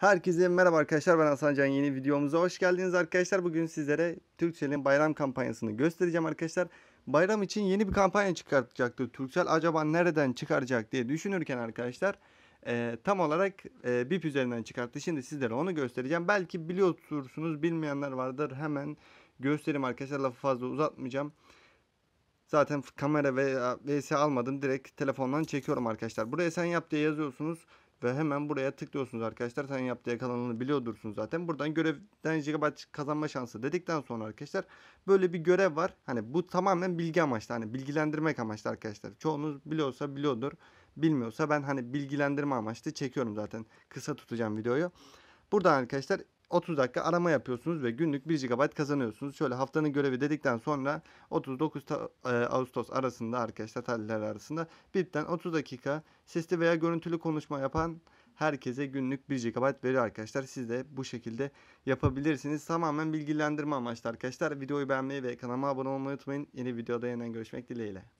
Herkese merhaba arkadaşlar ben Hasan Can yeni videomuza hoş geldiniz arkadaşlar. Bugün sizlere Türkcell'in bayram kampanyasını göstereceğim arkadaşlar. Bayram için yeni bir kampanya çıkartacaktı Türkcell acaba nereden çıkaracak diye düşünürken arkadaşlar e, tam olarak e, BIP üzerinden çıkarttı. Şimdi sizlere onu göstereceğim. Belki biliyorsunuz bilmeyenler vardır hemen göstereyim arkadaşlar lafı fazla uzatmayacağım. Zaten kamera veya VS almadım direkt telefondan çekiyorum arkadaşlar. Buraya sen yap diye yazıyorsunuz. Ve hemen buraya tıklıyorsunuz arkadaşlar. Sen yaptığı diye kalanını biliyordursunuz zaten. Buradan görevden GB kazanma şansı dedikten sonra arkadaşlar böyle bir görev var. Hani bu tamamen bilgi amaçlı. Hani bilgilendirmek amaçlı arkadaşlar. Çoğunuz biliyorsa biliyordur. Bilmiyorsa ben hani bilgilendirme amaçlı çekiyorum zaten. Kısa tutacağım videoyu. Buradan arkadaşlar 30 dakika arama yapıyorsunuz ve günlük 1 GB kazanıyorsunuz. Şöyle haftanın görevi dedikten sonra 39 e, Ağustos arasında arkadaşlar tarihler arasında bipten 30 dakika sesli veya görüntülü konuşma yapan herkese günlük 1 GB veriyor arkadaşlar. Siz de bu şekilde yapabilirsiniz. Tamamen bilgilendirme amaçlı arkadaşlar. Videoyu beğenmeyi ve kanalıma abone olmayı unutmayın. Yeni videoda yeniden görüşmek dileğiyle.